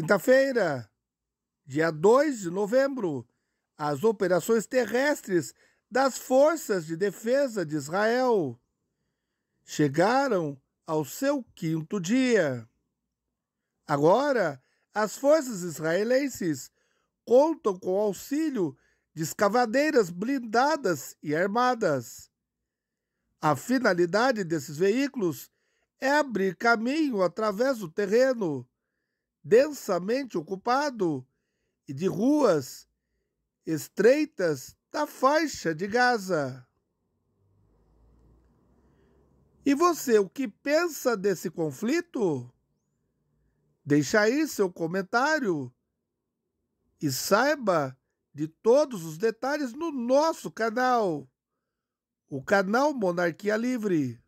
Quinta-feira, dia 2 de novembro, as operações terrestres das Forças de Defesa de Israel chegaram ao seu quinto dia. Agora, as forças israelenses contam com o auxílio de escavadeiras blindadas e armadas. A finalidade desses veículos é abrir caminho através do terreno densamente ocupado e de ruas estreitas da faixa de Gaza. E você, o que pensa desse conflito? Deixa aí seu comentário e saiba de todos os detalhes no nosso canal, o canal Monarquia Livre.